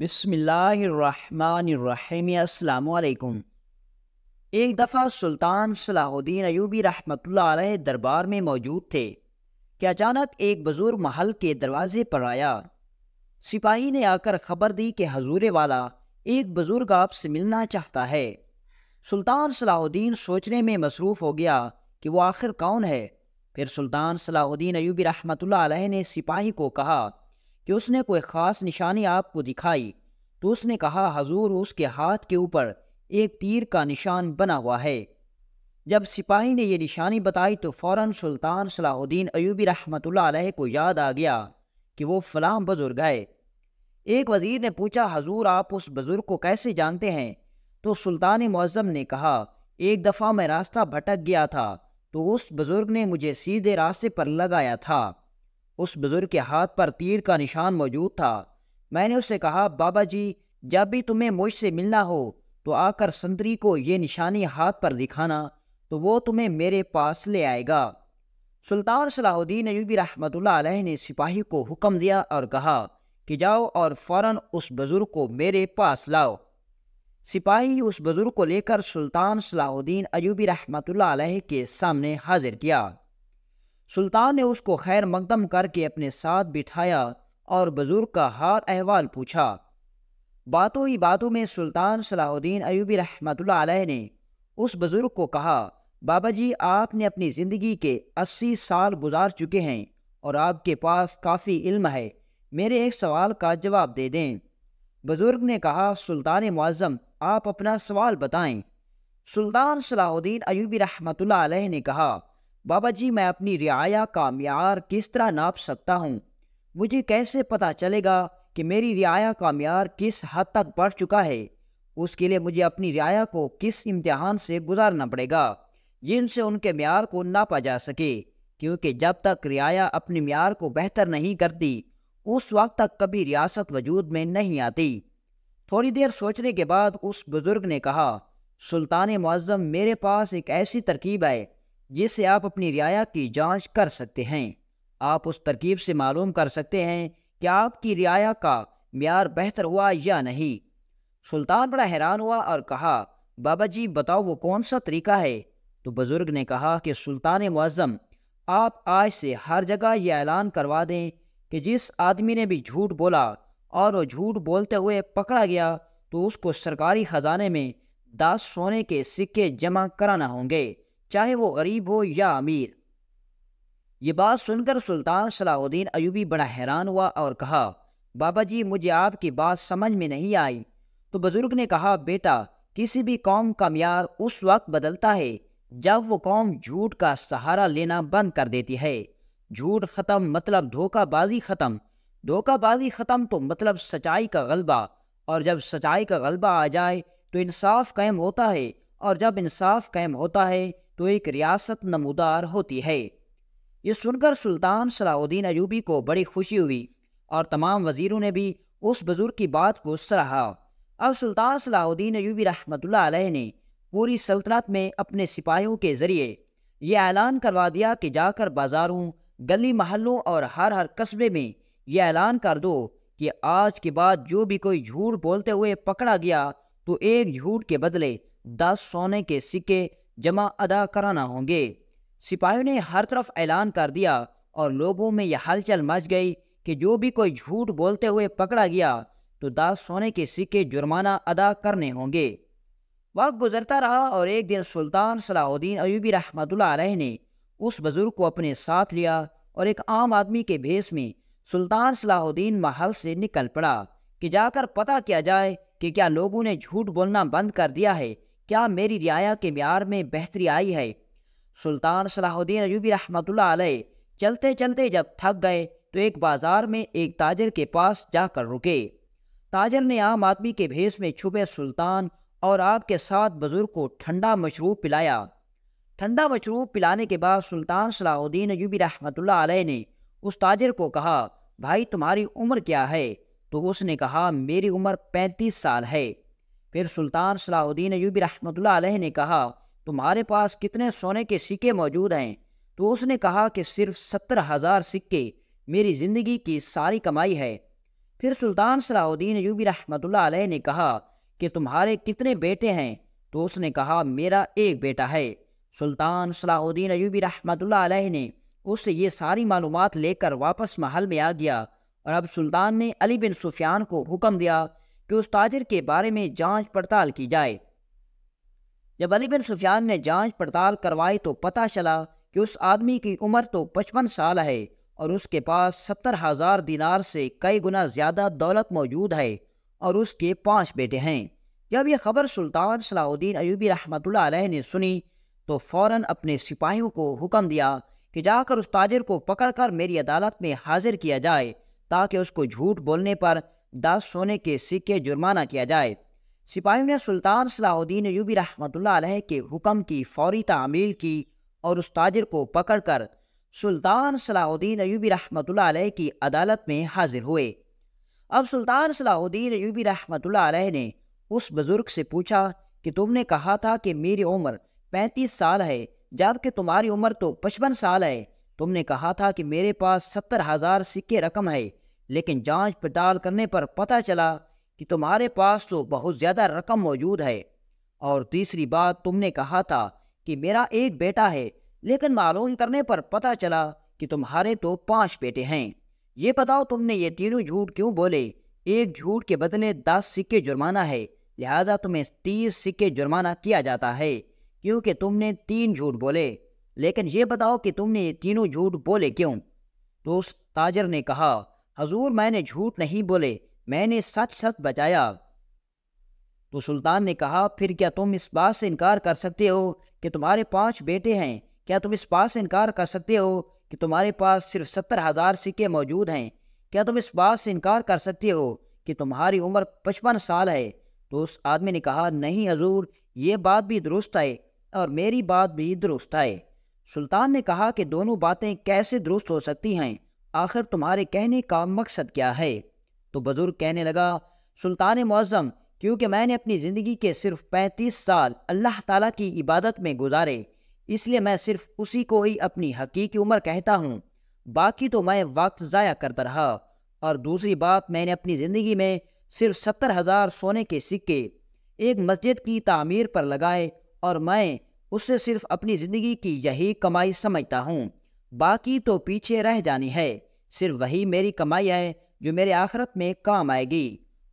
बिसमीम् एक दफ़ा सुल्तान सलाहुद्दीन अयूबी रहमतुल्लाह दरबार में मौजूद थे कि अचानक एक बुज़ुर्ग महल के दरवाजे पर आया सिपाही ने आकर खबर दी कि हजूर वाला एक बुज़ुर्ग आपसे मिलना चाहता है सुल्तान सलाहुद्दीन सोचने में मसरूफ़ हो गया कि वो आखिर कौन है फिर सुल्तान सलाहुद्दीन अयूबी रहमतुल्लाह ने सिपाही को कहा कि उसने कोई ख़ास निशानी आपको दिखाई तो उसने कहा हजूर उसके हाथ के ऊपर एक तीर का निशान बना हुआ है जब सिपाही ने यह निशानी बताई तो फ़ौर सुल्तान सलाहुद्दीन अयूबी रहमत को याद आ गया कि वो फलाम बुज़ुर्ग है एक वज़ीर ने पूछा हजूर आप उस बुज़ुर्ग को कैसे जानते हैं तो सुल्तान मज़म ने कहा एक दफ़ा मैं रास्ता भटक गया था तो उस बुज़ुर्ग ने मुझे सीधे रास्ते पर लगाया था उस बुज़ुर्ग के हाथ पर तीर का निशान मौजूद था मैंने उससे कहा बाबा जी जब भी तुम्हें मुझसे मिलना हो तो आकर संतरी को ये निशानी हाथ पर दिखाना तो वो तुम्हें मेरे पास ले आएगा सुल्तान सलाहुद्दीन अयूबी रहमत ने सिपाही को हुक्म दिया और कहा कि जाओ और फौरन उस बुज़ुर्ग को मेरे पास लाओ सिपाही उस बुज़ुर्ग को लेकर सुल्तान सलाहुद्दीन अयूबी रहमत के सामने हाजिर किया सुल्तान ने उसको खैर मकदम करके अपने साथ बिठाया और बुजुर्ग का हाल अहवाल पूछा बातों ही बातों में सुल्तान सलाहुद्दीन अयूबी रहमतुल्लाह ने उस बुज़ुर्ग को कहा बाबा जी आपने अपनी ज़िंदगी के अस्सी साल गुजार चुके हैं और आपके पास काफ़ी इल्म है मेरे एक सवाल का जवाब दे दें बुज़ुर्ग ने कहा सुल्तान मुआज़म आप अपना सवाल बताएं सुल्तान सलाहुद्दीन अयूबी रहमतुल्लाह ने कहा बाबा जी मैं अपनी रियाया का म्यार किस तरह नाप सकता हूँ मुझे कैसे पता चलेगा कि मेरी रियाया का म्यार किस हद तक बढ़ चुका है उसके लिए मुझे अपनी रियाया को किस इम्तहान से गुजारना पड़ेगा जिनसे उनके म्यार को नापा जा सके क्योंकि जब तक रियाया अपने म्यार को बेहतर नहीं करती उस वक्त तक कभी रियासत वजूद में नहीं आती थोड़ी देर सोचने के बाद उस बुज़ुर्ग ने कहा सुल्तान मज़म मेरे पास एक ऐसी तरकीब है जिससे आप अपनी रियाया की जांच कर सकते हैं आप उस तरकीब से मालूम कर सकते हैं कि आपकी रियाया का मैार बेहतर हुआ या नहीं सुल्तान बड़ा हैरान हुआ और कहा बाबा जी बताओ वो कौन सा तरीका है तो बुज़ुर्ग ने कहा कि सुल्तान मज़म आप आज से हर जगह ये ऐलान करवा दें कि जिस आदमी ने भी झूठ बोला और वो झूठ बोलते हुए पकड़ा गया तो उसको सरकारी ख़जाने में दस सोने के सिक्के जमा कराना होंगे चाहे वो गरीब हो या अमीर ये बात सुनकर सुल्तान सलाहुद्दीन अयूबी बड़ा हैरान हुआ और कहा बाबा जी मुझे आपकी बात समझ में नहीं आई तो बुज़ुर्ग ने कहा बेटा किसी भी कौम का मैार उस वक्त बदलता है जब वो कौम झूठ का सहारा लेना बंद कर देती है झूठ ख़त्म मतलब धोखाबाजी ख़त्म धोखाबाजी ख़त्म तो मतलब सच्चाई का गलबा और जब सच्चाई का गलबा आ जाए तो इंसाफ कायम होता है और जब इंसाफ कायम होता है तो एक रियासत नमोदार होती है ये सुनकर सुल्तान सलाउद्दीन अयूबी को बड़ी खुशी हुई और तमाम वजीरों ने भी उस बुज़ुर्ग की बात को सराहा अब सुल्तान सलाउद्दीन अयूबी रहमत ने पूरी सल्तनत में अपने सिपाहियों के ज़रिए यह ऐलान करवा दिया कि जाकर बाज़ारों गली महलों और हर हर कस्बे में यह ऐलान कर दो कि आज के बाद जो भी कोई झूठ बोलते हुए पकड़ा गया तो एक झूठ के बदले दस सोने के सिक्के जमा अदा कराना होंगे सिपाहियों ने हर तरफ ऐलान कर दिया और लोगों में यह हलचल मच गई कि जो भी कोई झूठ बोलते हुए पकड़ा गया तो दास सोने के सिक्के जुर्माना अदा करने होंगे वक्त गुजरता रहा और एक दिन सुल्तान सलाहुद्दीन अयूबी रहमत ने उस बुज़ुर्ग को अपने साथ लिया और एक आम आदमी के भेस में सुल्तान सलाहुद्दीन महल से निकल पड़ा कि जाकर पता किया जाए कि क्या लोगों ने झूठ बोलना बंद कर दिया है क्या मेरी रियाया के म्यार में बेहतरी आई है सुल्तान सलाहुद्दीन अयूबी रहमतुल्लाह अलैह चलते चलते जब थक गए तो एक बाजार में एक ताजर के पास जाकर रुके ताजर ने आम आदमी के भेस में छुपे सुल्तान और आपके साथ बुजुर्ग को ठंडा मशरूब पिलाया ठंडा मशरूब पिलाने के बाद सुल्तान सलाहुद्दीन अयूबी रहमतुल्लाह अलैह ने उस ताजर को कहा भाई तुम्हारी उम्र क्या है तो उसने कहा मेरी उम्र पैंतीस साल है फिर सुल्तान सलाहुद्दीन अयूबी रहमतुल्लाह आलह ने कहा तुम्हारे पास कितने सोने के सिक्के मौजूद हैं तो उसने कहा कि सिर्फ सत्तर हज़ार सिक्के मेरी ज़िंदगी की सारी कमाई है फिर सुल्तान सलाहुद्दीन अयूबी रहमतुल्लाह आलह ने कहा कि तुम्हारे कितने बेटे हैं तो उसने कहा मेरा एक बेटा है सुल्तान सलाहुद्दीन अयूबी रहमतुल्लाह आलह ने उससे ये सारी मालूम लेकर वापस महल में आ गया और अब सुल्तान ने अली बिन सुफियान को हुक्म दिया कि उस ताजर के बारे में जांच पड़ताल की जाए जब अली बिन सुफियान ने जांच पड़ताल करवाई तो पता चला कि उस आदमी की उम्र तो पचपन साल है और उसके पास सत्तर हज़ार दिनार से कई गुना ज़्यादा दौलत मौजूद है और उसके पांच बेटे हैं जब यह खबर सुल्तान सलाउद्दीन अयूबी रहमत ने सुनी तो फ़ौर अपने सिपाहियों को हुक्म दिया कि जाकर उस ताजर को पकड़कर मेरी अदालत में हाजिर किया जाए ताकि उसको झूठ बोलने पर दस सोने के सिक्के जुर्माना किया जाए सिपाहियों ने सुल्तान सलाहुद्दीन यूबी रहमत के हुक्म की फौरी तामील की और उस ताजर को पकड़कर सुल्तान सलाहुद्दीन यूबी रहमत की अदालत में हाजिर हुए अब सुल्तान सलाहुद्दीन यूबी रहमत ने उस बुज़ुर्ग से पूछा कि तुमने कहा था कि मेरी उम्र पैंतीस साल है जबकि तुम्हारी उम्र तो पचपन साल है तुमने कहा था कि मेरे पास सत्तर हज़ार सिक्के रकम है लेकिन जांच पड़ताल करने पर पता चला कि तुम्हारे पास तो बहुत ज़्यादा रकम मौजूद है और तीसरी बात तुमने कहा था कि मेरा एक बेटा है लेकिन मालूम करने पर पता चला कि तुम्हारे तो पांच बेटे हैं ये बताओ तुमने ये तीनों झूठ क्यों बोले एक झूठ के बदले दस सिक्के जुर्माना है लिहाजा तुम्हें तीस सिक्के जुर्माना किया जाता है क्योंकि तुमने तीन झूठ बोले लेकिन ये बताओ कि तुमने ये तीनों झूठ बोले क्यों तो उस ताजर ने कहा हजूर मैंने झूठ नहीं बोले मैंने सच सच बचाया तो सुल्तान ने कहा फिर क्या तुम इस बात से इनकार कर सकते हो कि तुम्हारे पांच बेटे हैं क्या तुम इस बात से इनकार कर सकते हो कि तुम्हारे पास सिर्फ सत्तर हज़ार सिक्के मौजूद हैं क्या तुम इस बात से इनकार कर सकते हो कि तुम्हारी उम्र पचपन साल है तो उस आदमी ने कहा नहीं हजूर ये बात भी दुरुस्त है और मेरी बात भी दुरुस्त है सुल्तान ने कहा कि दोनों बातें कैसे दुरुस्त हो सकती हैं आखिर तुम्हारे कहने का मकसद क्या है तो बुज़ुर्ग कहने लगा सुल्तान मौज़म क्योंकि मैंने अपनी ज़िंदगी के सिर्फ पैंतीस साल अल्लाह ताला की इबादत में गुजारे इसलिए मैं सिर्फ उसी को ही अपनी हकीकी उम्र कहता हूँ बाकी तो मैं वक्त ज़ाया करता रहा और दूसरी बात मैंने अपनी ज़िंदगी में सिर्फ सत्तर हज़ार सोने के सिक्के एक मस्जिद की तामीर पर लगाए और मैं उससे सिर्फ अपनी ज़िंदगी की यही कमाई समझता हूँ बाकी तो पीछे रह जानी है सिर्फ वही मेरी कमाई है जो मेरे आखरत में काम आएगी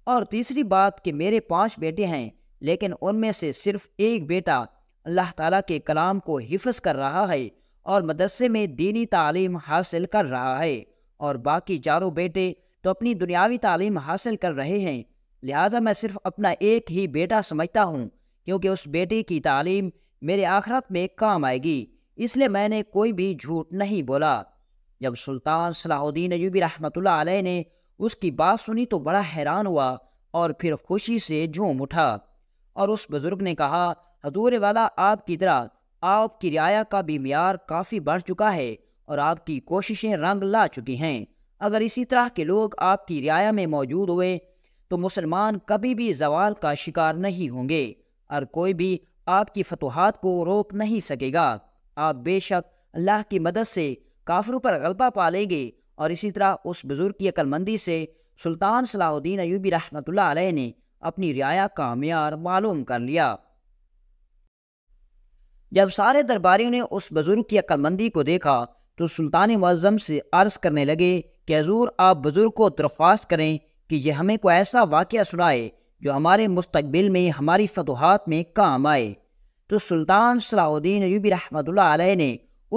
और तीसरी बात कि मेरे पांच बेटे हैं लेकिन उनमें से सिर्फ एक बेटा अल्लाह ताला के कलाम को हिफज कर रहा है और मदरसे में दीनी तालीम हासिल कर रहा है और बाकी चारों बेटे तो अपनी दुनियावी तालीम हासिल कर रहे हैं लिहाजा मैं सिर्फ अपना एक ही बेटा समझता हूँ क्योंकि उस बेटे की तालीम मेरे आखरत में काम आएगी इसलिए मैंने कोई भी झूठ नहीं बोला जब सुल्तान सलाहुद्दीन अयूबी रहमत आलह ने उसकी बात सुनी तो बड़ा हैरान हुआ और फिर खुशी से झूम उठा और उस बुज़ुर्ग ने कहा हजूर वाला आपकी तरह आपकी रियाया का भी मैार काफ़ी बढ़ चुका है और आपकी कोशिशें रंग ला चुकी हैं अगर इसी तरह के लोग आपकी रियाया में मौजूद हुए तो मुसलमान कभी भी जवाल का शिकार नहीं होंगे और कोई भी आपकी फतवाहत को रोक नहीं सकेगा आप बेशक अल्लाह की मदद से काफरों पर गलबा पा लेंगे और इसी तरह उस बुज़ुर्ग की अक्लमंदी से सुल्तान सलाहुद्दीन अयूबी रहमत ने अपनी रियाया का मैार मालूम कर लिया जब सारे दरबारियों ने उस बुज़ुर्ग की अक्लमंदी को देखा तो सुल्तान मज़म से अर्ज़ करने लगे कि हजूर आप बुज़ुर्ग को दरख्वास्त करें कि यह हमें कोई ऐसा वाक़ सुनाए जो हमारे मुस्तबिल में हमारी फतहत में काम आए तो सुल्तान सलाउद्दीन यूबी रहमतुल्लाह ने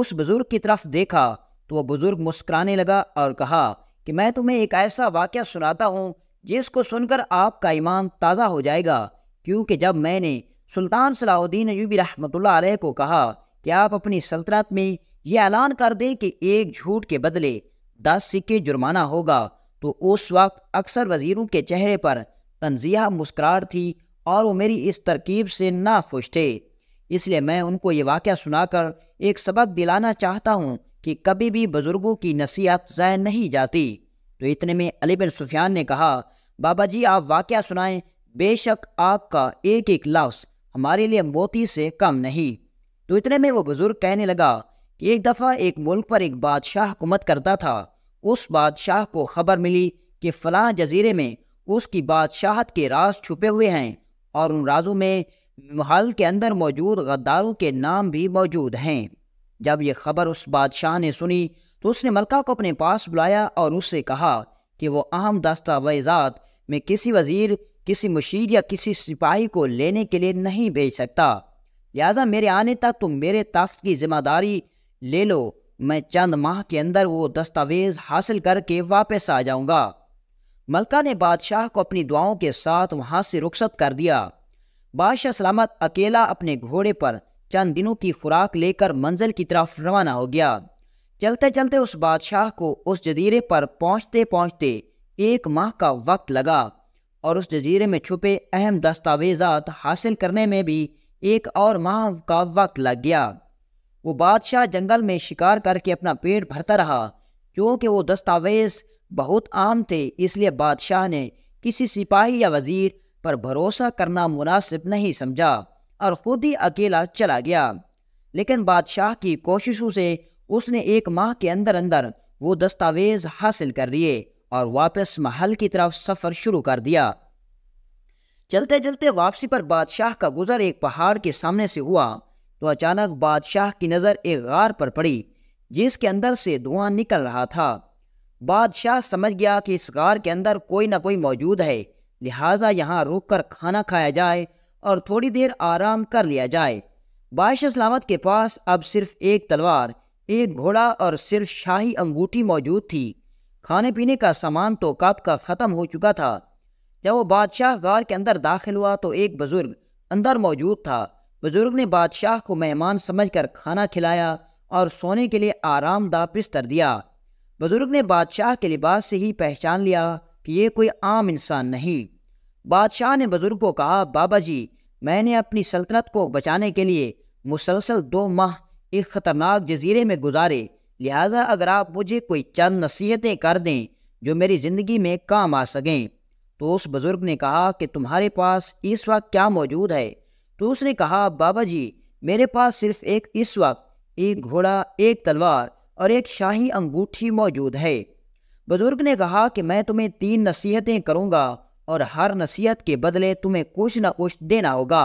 उस बुज़ुर्ग की तरफ देखा तो वह बुज़ुर्ग मुस्कराने लगा और कहा कि मैं तुम्हें एक ऐसा वाक़ सुनाता हूँ जिसको सुनकर आपका ईमान ताज़ा हो जाएगा क्योंकि जब मैंने सुल्तान सलाउद्दीन यूबी रहमतुल्लाह को कहा कि आप अपनी सल्तनत में ये ऐलान कर दें कि एक झूठ के बदले दस सिक्के जुर्माना होगा तो उस वक्त अक्सर वज़ीरों के चेहरे पर तंजिया मुस्कराहट थी और वो मेरी इस तरकीब से नाखुश थे इसलिए मैं उनको ये वाक़ सुनाकर एक सबक दिलाना चाहता हूँ कि कभी भी बुज़ुर्गों की नसीहत ज़ाय नहीं जाती तो इतने में अली बिन सुफियान ने कहा बाबा जी आप वाक़ सुनाएं बेशक आपका एक एक लफ्स हमारे लिए मोती से कम नहीं तो इतने में वो बुज़ुर्ग कहने लगा कि एक दफ़ा एक मुल्क पर एक बादशाह हुकूमत करता था उस बादशाह को खबर मिली कि फ़लाँ जजीरे में उसकी बादशाहत के राज छुपे हुए हैं और उन राजों में हाल के अंदर मौजूद गद्दारों के नाम भी मौजूद हैं जब यह खबर उस बादशाह ने सुनी तो उसने मलका को अपने पास बुलाया और उससे कहा कि वो अहम दस्तावेजात में किसी वजीर किसी मुशीर या किसी सिपाही को लेने के लिए नहीं भेज सकता लिहाजा मेरे आने तक तुम मेरे तख्त की जिम्मेदारी ले लो मैं चंद माह के अंदर वो दस्तावेज हासिल करके वापस आ जाऊंगा मलका ने बादशाह को अपनी दुआओं के साथ वहां से रुखसत कर दिया बादशाह सलामत अकेला अपने घोड़े पर चंद दिनों की खुराक लेकर मंजिल की तरफ रवाना हो गया चलते चलते उस बादशाह को उस जजीरे पर पहुंचते पहुंचते एक माह का वक्त लगा और उस जजीरे में छुपे अहम दस्तावेजात हासिल करने में भी एक और माह का वक्त लग गया वो बादशाह जंगल में शिकार करके अपना पेट भरता रहा क्योंकि वो दस्तावेज बहुत आम थे इसलिए बादशाह ने किसी सिपाही या वजीर पर भरोसा करना मुनासिब नहीं समझा और खुद ही अकेला चला गया लेकिन बादशाह की कोशिशों से उसने एक माह के अंदर अंदर वो दस्तावेज हासिल कर लिए और वापस महल की तरफ सफर शुरू कर दिया चलते चलते वापसी पर बादशाह का गुजर एक पहाड़ के सामने से हुआ तो अचानक बादशाह की नज़र एक गार पर पड़ी जिसके अंदर से धुआं निकल रहा था बादशाह समझ गया कि इस गार के अंदर कोई ना कोई मौजूद है लिहाजा यहाँ रुक कर खाना खाया जाए और थोड़ी देर आराम कर लिया जाए बादशाह सलामत के पास अब सिर्फ एक तलवार एक घोड़ा और सिर्फ शाही अंगूठी मौजूद थी खाने पीने का सामान तो कप का ख़त्म हो चुका था जब वो बादशाह गार के अंदर दाखिल हुआ तो एक बुज़ुर्ग अंदर मौजूद था बुज़ुर्ग ने बादशाह को मेहमान समझकर खाना खिलाया और सोने के लिए आरामदा बिस्तर दिया बुज़ुर्ग ने बादशाह के लिबास से ही पहचान लिया कि ये कोई आम इंसान नहीं बादशाह ने बुजुर्ग को कहा बाबा जी मैंने अपनी सल्तनत को बचाने के लिए मुसलसल दो माह एक ख़तरनाक जजीरे में गुजारे लिहाजा अगर आप मुझे कोई चंद नसीहतें कर दें जो मेरी ज़िंदगी में काम आ सकें तो उस बुज़ुर्ग ने कहा कि तुम्हारे पास इस वक्त क्या मौजूद है तो उसने कहा बाबा जी मेरे पास सिर्फ एक इस वक्त एक घोड़ा एक तलवार और एक शाही अंगूठी मौजूद है बुजुर्ग ने कहा कि मैं तुम्हें तीन नसीहतें करूँगा और हर नसीहत के बदले तुम्हें कुछ ना कुछ देना होगा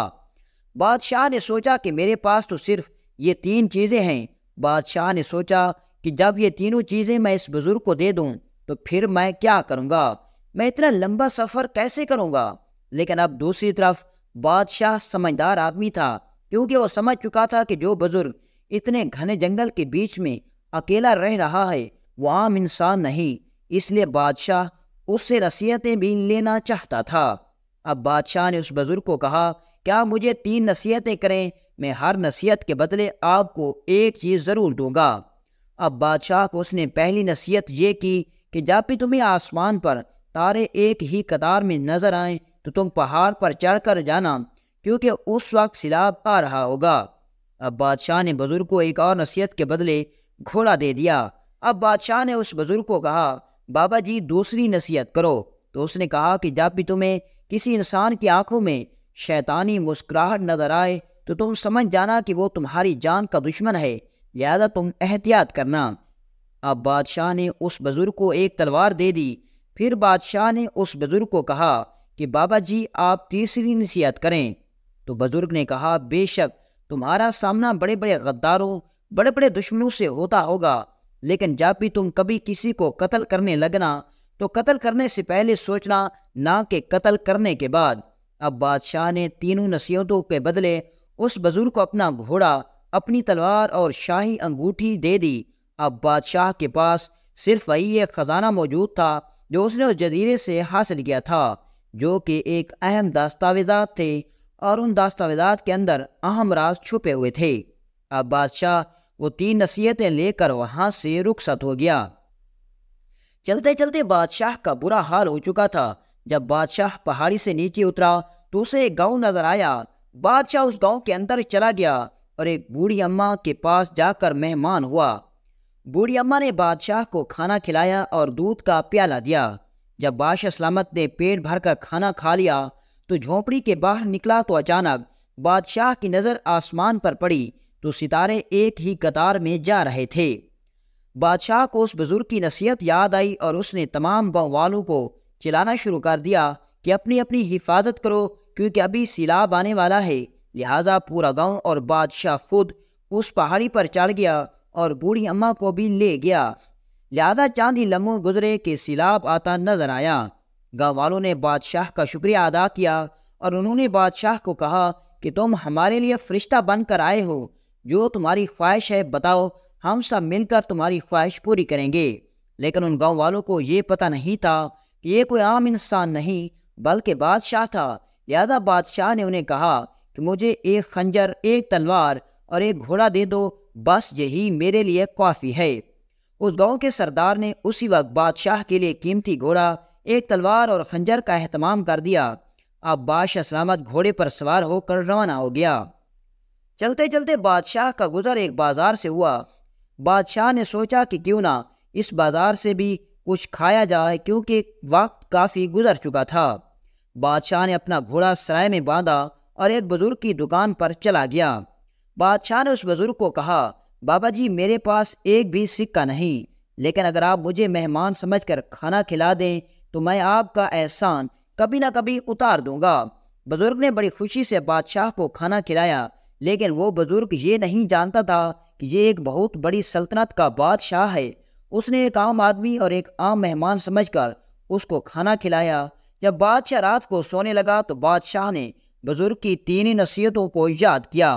बादशाह ने सोचा कि मेरे पास तो सिर्फ ये तीन चीज़ें हैं बादशाह ने सोचा कि जब ये तीनों चीज़ें मैं इस बुज़ुर्ग को दे दूँ तो फिर मैं क्या करूँगा मैं इतना लंबा सफ़र कैसे करूँगा लेकिन अब दूसरी तरफ बादशाह समझदार आदमी था क्योंकि वो समझ चुका था कि जो बुज़ुर्ग इतने घने जंगल के बीच में अकेला रह रहा है वो आम इंसान नहीं इसलिए बादशाह उससे नसीहतें भी लेना चाहता था अब बादशाह ने उस बुज़ुर्ग को कहा क्या मुझे तीन नसीहतें करें मैं हर नसीहत के बदले आपको एक चीज़ ज़रूर दूंगा अब बादशाह को उसने पहली नसीहत ये की कि जब भी तुम्हें आसमान पर तारे एक ही कतार में नज़र आए तो तुम पहाड़ पर चढ़ कर जाना क्योंकि उस वक्त सिलाब आ रहा होगा अब बादशाह ने बुज़ुर्ग को एक और नसीहत के बदले घोड़ा दे दिया अब बादशाह ने उस बुज़ुर्ग को कहा बाबा जी दूसरी नसीहत करो तो उसने कहा कि जब भी तुम्हें किसी इंसान की आंखों में शैतानी मुस्कुराहट नजर आए तो तुम समझ जाना कि वो तुम्हारी जान का दुश्मन है लिहाजा तुम एहतियात करना अब बादशाह ने उस बुज़ुर्ग को एक तलवार दे दी फिर बादशाह ने उस बुज़ुर्ग को कहा कि बाबा जी आप तीसरी नसीहत करें तो बुज़ुर्ग ने कहा बेशक तुम्हारा सामना बड़े बड़े गद्दारों बड़े बड़े दुश्मनों से होता होगा लेकिन जब भी तुम कभी किसी को कत्ल करने लगना तो कत्ल करने से पहले सोचना ना कि कत्ल करने के बाद अब बादशाह ने तीनों नसीहतों के बदले उस बुजुर्ग को अपना घोड़ा अपनी तलवार और शाही अंगूठी दे दी अब बादशाह के पास सिर्फ वही एक ख़जाना मौजूद था जो उसने उस जजीरे से हासिल किया था जो कि एक अहम दस्तावेजा थे और उन दस्तावेजात के अंदर अहम राज छुपे हुए थे अब बादशाह वो तीन नसीहतें लेकर वहां से रुखसत हो गया चलते चलते बादशाह का बुरा हाल हो चुका था जब बादशाह पहाड़ी से नीचे उतरा तो उसे एक गाँव नजर आया बादशाह उस गांव के अंदर चला गया और एक बूढ़ी अम्मा के पास जाकर मेहमान हुआ बूढ़ी अम्मा ने बादशाह को खाना खिलाया और दूध का प्याला दिया जब बादशाह सलामत ने पेट भरकर खाना खा लिया तो झोंपड़ी के बाहर निकला तो अचानक बादशाह की नज़र आसमान पर पड़ी तो सितारे एक ही कतार में जा रहे थे बादशाह को उस बुज़ुर्ग की नसीहत याद आई और उसने तमाम गाँव वालों को चिलाना शुरू कर दिया कि अपनी अपनी हिफाजत करो क्योंकि अभी सैलाब आने वाला है लिहाजा पूरा गांव और बादशाह खुद उस पहाड़ी पर चढ़ गया और बूढ़ी अम्मा को भी ले गया लिहाजा चांद ही लम्हों गुजरे के सैलाब आता नजर आया गाँव वालों ने बादशाह का शुक्रिया अदा किया और उन्होंने बादशाह को कहा कि तुम हमारे लिए फरिश्ता बनकर आए हो जो तुम्हारी ख्वाहिश है बताओ हम सब मिलकर तुम्हारी ख्वाहिश पूरी करेंगे लेकिन उन गांव वालों को ये पता नहीं था कि ये कोई आम इंसान नहीं बल्कि बादशाह था लिहाजा बादशाह ने उन्हें कहा कि मुझे एक खंजर एक तलवार और एक घोड़ा दे दो बस यही मेरे लिए काफ़ी है उस गांव के सरदार ने उसी वक्त बादशाह के लिए कीमती घोड़ा एक तलवार और खंजर का अहतमाम कर दिया अब बादशाह सलामत घोड़े पर सवार होकर रवाना हो गया चलते चलते बादशाह का गुज़र एक बाज़ार से हुआ बादशाह ने सोचा कि क्यों ना इस बाज़ार से भी कुछ खाया जाए क्योंकि वक्त काफ़ी गुजर चुका था बादशाह ने अपना घोड़ा सराय में बांधा और एक बुज़ुर्ग की दुकान पर चला गया बादशाह ने उस बुज़ुर्ग को कहा बाबा जी मेरे पास एक भी सिक्का नहीं लेकिन अगर आप मुझे मेहमान समझकर खाना खिला दें तो मैं आपका एहसान कभी ना कभी उतार दूंगा बुज़ुर्ग ने बड़ी खुशी से बादशाह को खाना खिलाया लेकिन वो बुज़ुर्ग ये नहीं जानता था कि ये एक बहुत बड़ी सल्तनत का बादशाह है उसने एक आम आदमी और एक आम मेहमान समझकर उसको खाना खिलाया जब बादशाह रात को सोने लगा तो बादशाह ने बुज़ुर्ग की तीन नसीहतों को याद किया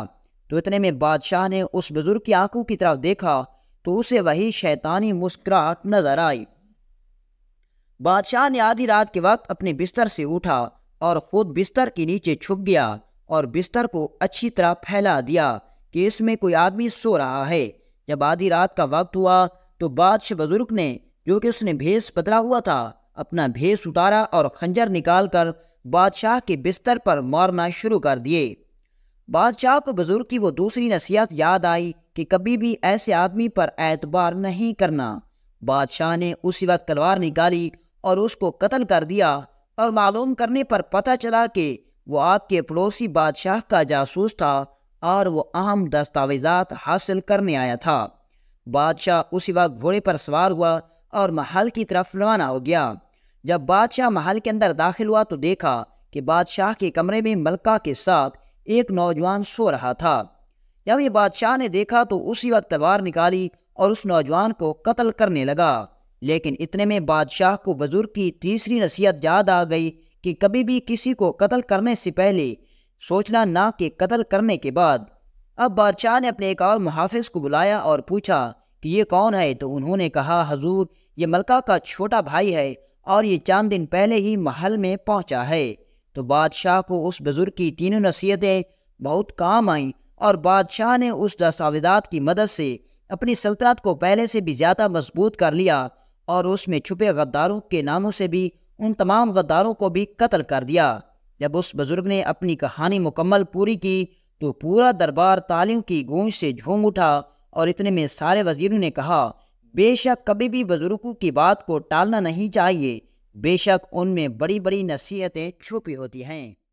तो इतने में बादशाह ने उस बुज़ुर्ग की आंखों की तरफ देखा तो उसे वही शैतानी मुस्कुराहट नजर आई बादशाह ने आधी रात के वक्त अपने बिस्तर से उठा और खुद बिस्तर के नीचे छुप गया और बिस्तर को अच्छी तरह फैला दिया कि इसमें कोई आदमी सो रहा है जब आधी रात का वक्त हुआ तो बादशाह बुजुर्ग ने जो कि उसने भेस बदला हुआ था अपना भेस उतारा और खंजर निकाल कर बादशाह के बिस्तर पर मारना शुरू कर दिए बादशाह को बुजुर्ग की वो दूसरी नसीहत याद आई कि कभी भी ऐसे आदमी पर एतबार नहीं करना बादशाह ने उसी वक्त तलवार निकाली और उसको कत्ल कर दिया और मालूम करने पर पता चला कि वो आपके पड़ोसी बादशाह का जासूस था और वो अहम दस्तावेजात हासिल करने आया था बादशाह उसी वक्त घोड़े पर सवार हुआ और महल की तरफ रवाना हो गया जब बादशाह महल के अंदर दाखिल हुआ तो देखा कि बादशाह के कमरे में मलका के साथ एक नौजवान सो रहा था जब ये बादशाह ने देखा तो उसी वक्त तलवार निकाली और उस नौजवान को कत्ल करने लगा लेकिन इतने में बादशाह को बुजुर्ग की तीसरी नसीहत याद आ गई कि कभी भी किसी को कत्ल करने से पहले सोचना ना कि कत्ल करने के बाद अब बादशाह ने अपने एक और मुहाफिज को बुलाया और पूछा कि ये कौन है तो उन्होंने कहा हजूर ये मलका का छोटा भाई है और ये चांद दिन पहले ही महल में पहुंचा है तो बादशाह को उस बुज़ुर्ग की तीनों नसीहतें बहुत काम आईं और बादशाह ने उस दस्तावेजात की मदद से अपनी सल्तनत को पहले से भी ज़्यादा मजबूत कर लिया और उसमें छुपे गद्दारों के नामों से भी उन तमाम गद्दारों को भी कत्ल कर दिया जब उस बुज़ुर्ग ने अपनी कहानी मुकम्मल पूरी की तो पूरा दरबार तालियों की गूंज से झूम उठा और इतने में सारे वजीरों ने कहा बेशक कभी भी बुज़ुर्गों की बात को टालना नहीं चाहिए बेशक उनमें बड़ी बड़ी नसीहतें छुपी होती हैं